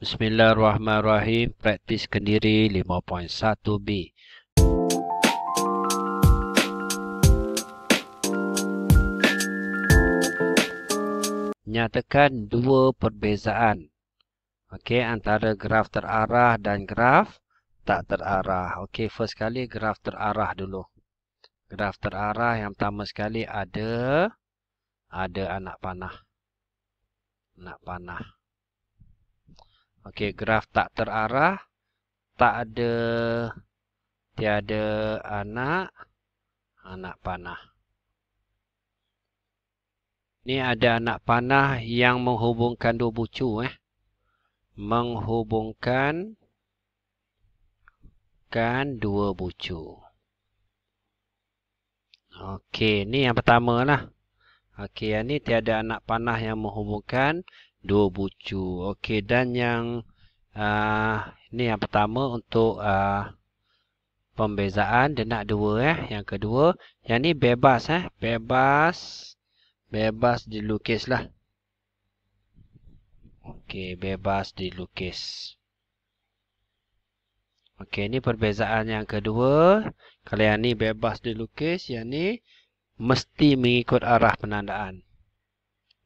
Bismillahirrahmanirrahim. Praktis kendiri 5.1b. Nyatakan dua perbezaan. Okey, antara graf terarah dan graf tak terarah. Okey, first kali graf terarah dulu. Graf terarah yang pertama sekali ada ada anak panah. Anak panah. Okey, graf tak terarah, tak ada tiada anak, anak panah. Ni ada anak panah yang menghubungkan dua bucu eh. Menghubungkan kan dua bucu. Okey, ni yang pertama lah. Okey, yang ni tiada anak panah yang menghubungkan dua bucu. Okey dan yang uh, ah, ni yang pertama untuk uh, pembezaan nak dua eh. Yang kedua, yang ni bebas eh. Bebas bebas dilukis lah. Okey, bebas dilukis. Okey, ni perbezaan yang kedua. Kalau yang ni bebas dilukis, yang ni mesti mengikut arah penandaan.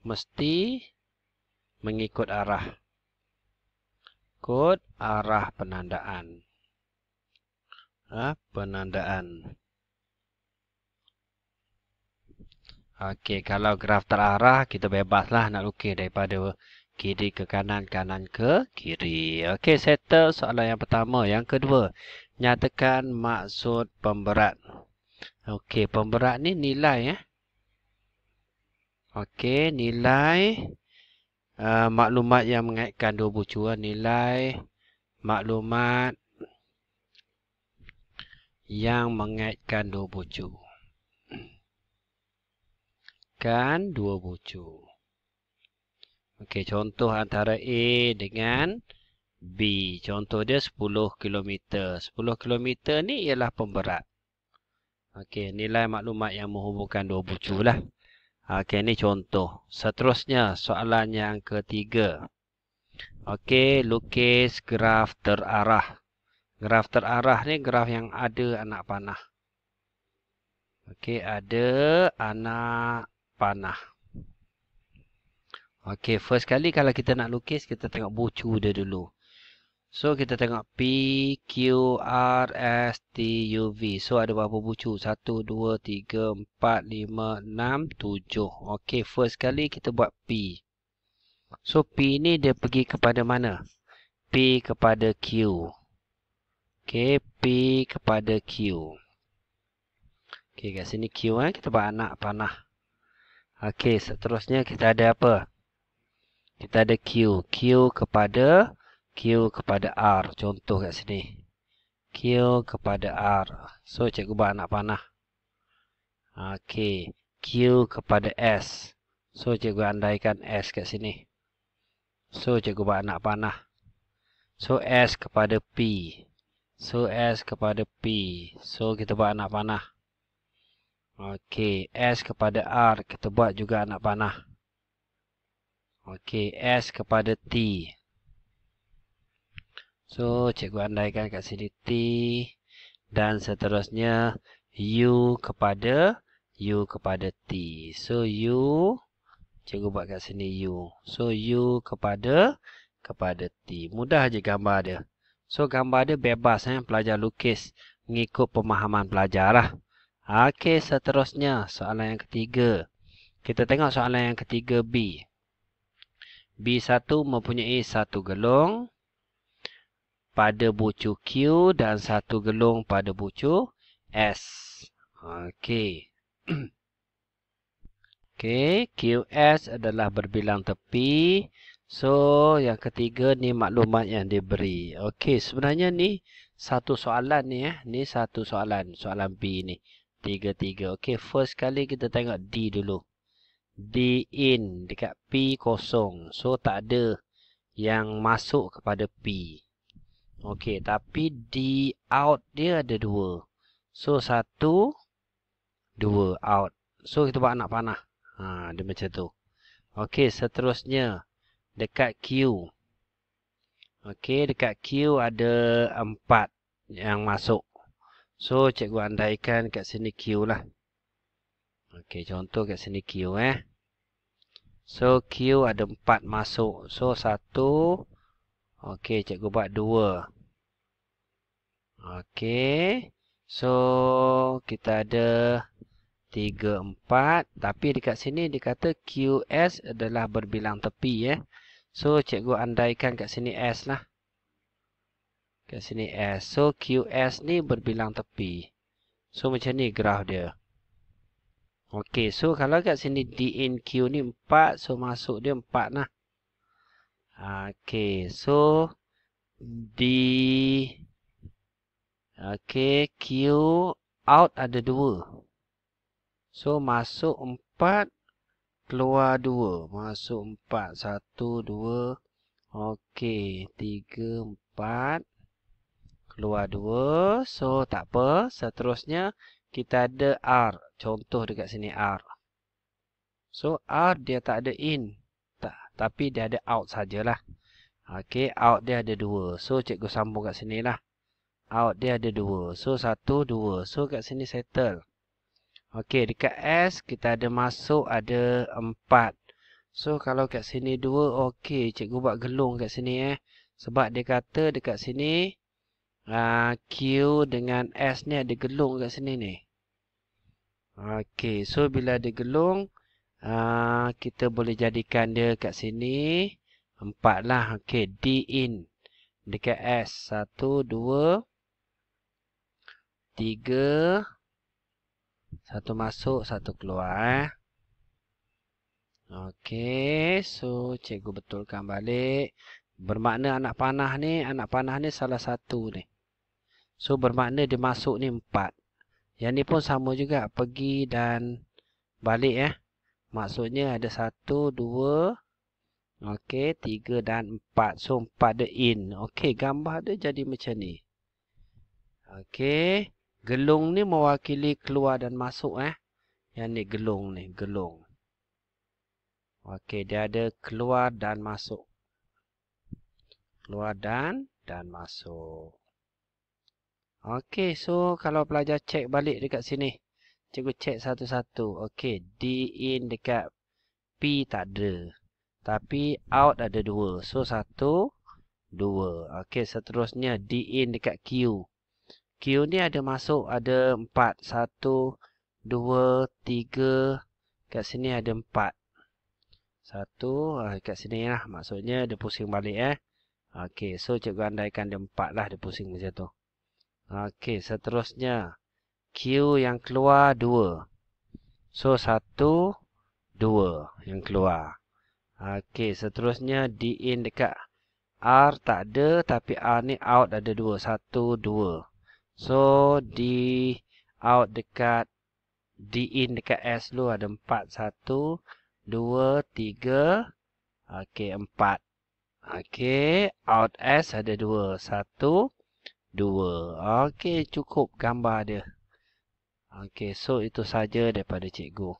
Mesti mengikut arah. Ikut arah penandaan. Ha, penandaan. Okey, kalau graf terarah, kita bebaslah nak lukis daripada kiri ke kanan, kanan ke kiri. Okey, settle soalan yang pertama. Yang kedua, nyatakan maksud pemberat. Okey, pemberat ni nilai. Eh? Okey, nilai... Ah, maklumat yang mengaitkan dua bucu uh, nilai maklumat yang mengaitkan dua bucu kan dua bucu okey contoh antara A dengan B contoh dia 10 km 10 km ni ialah pemberat okey nilai maklumat yang menghubungkan dua bucu lah Ha, okey, ini contoh. Seterusnya, soalan yang ketiga. Okey, lukis graf terarah. Graf terarah ni graf yang ada anak panah. Okey, ada anak panah. Okey, first kali kalau kita nak lukis, kita tengok bucu dia dulu. So kita tengok P, Q, R, S, T, U, V. So ada berapa bucu? 1, 2, 3, 4, 5, 6, 7. Okey, first kali kita buat P. So P ni dia pergi kepada mana? P kepada Q. Okey, P kepada Q. Okey, kat sini Q eh. Kita buat anak panah. Okey, seterusnya kita ada apa? Kita ada Q. Q kepada... Q kepada R Contoh kat sini Q kepada R So cikgu buat anak panah Ok Q kepada S So cikgu andaikan S kat sini So cikgu buat anak panah So S kepada P So S kepada P So kita buat anak panah Ok S kepada R Kita buat juga anak panah Ok S kepada T So, cikgu andaikan kat sini T dan seterusnya U kepada U kepada T. So, U, cikgu buat kat sini U. So, U kepada kepada T. Mudah je gambar dia. So, gambar dia bebas eh, pelajar lukis mengikut pemahaman pelajar lah. Okey, seterusnya soalan yang ketiga. Kita tengok soalan yang ketiga B. B1 mempunyai satu gelung pada bucu Q dan satu gelung pada bucu S. Okey. Okey, QS adalah berbilang tepi. So, yang ketiga ni maklumat yang diberi. Okey, sebenarnya ni satu soalan ni eh. Ni satu soalan, soalan B ni. Tiga-tiga. Okey, first kali kita tengok D dulu. D in dekat P kosong. So, tak ada yang masuk kepada P. Okey, tapi di out dia ada dua. So, satu, dua, out. So, kita buat anak panah. Ha, dia macam tu. Okey, seterusnya, dekat Q. Okey, dekat Q ada empat yang masuk. So, cikgu andaikan kat sini Q lah. Okey, contoh kat sini Q eh. So, Q ada empat masuk. So, satu. Okey, cikgu buat dua. Dua. Okey. So, kita ada 3, 4. Tapi dekat sini dikata QS adalah berbilang tepi. Eh. So, cikgu andaikan kat sini S lah. Kat sini S. So, QS ni berbilang tepi. So, macam ni graf dia. Okey. So, kalau kat sini D in Q ni 4. So, masuk dia 4 lah. Okey. So, D... Okey, Q out ada dua, So masuk empat, keluar dua, Masuk empat satu dua, Okey, tiga empat, keluar dua, So tak apa, seterusnya kita ada R. Contoh dekat sini R. So R dia tak ada in. Tak, tapi dia ada out sajalah. Okey, out dia ada dua, So cikgu sambung kat lah out dia ada dua, So satu dua. So kat sini settle. Okey, dekat S kita ada masuk ada empat. So kalau kat sini dua, okey, cikgu buat gelung kat sini eh. Sebab dia kata dekat sini uh, Q dengan S ni ada gelung kat sini ni. Okey, so bila ada gelung uh, kita boleh jadikan dia kat sini empat lah. Okey, D in dekat S 1 2 tiga satu masuk satu keluar eh. Okey, so cikgu betulkan balik. Bermakna anak panah ni, anak panah ni salah satu ni. So bermakna dia masuk ni empat. Yang ni pun sama juga pergi dan balik eh. Maksudnya ada satu, dua, okey, tiga dan empat. So empat dia in. Okey, gambar dia jadi macam ni. Okey. Gelung ni mewakili keluar dan masuk eh. Yang ni gelung ni, gelung. Okey, dia ada keluar dan masuk. Keluar dan dan masuk. Okey, so kalau pelajar cek balik dekat sini. Cikgu cek satu-satu. Okey, D in dekat P tak ada. Tapi out ada dua. So, satu, dua. Okey, seterusnya D in dekat Q. Q ni ada masuk ada 4 1 2 3 kat sini ada 4 1 ah, kat sini lah maksudnya dia pusing balik eh okey so cikgu andaikan dia 4 lah dia pusing macam tu okey seterusnya q yang keluar 2 so 1 2 yang keluar okey seterusnya d in dekat r tak ada tapi r ni out ada 2 1 2 So D out dekat D in dekat S dulu ada 4 1 2 3 okey 4 okey out S ada 2 1 2 okey cukup gambar dia okey so itu saja daripada cikgu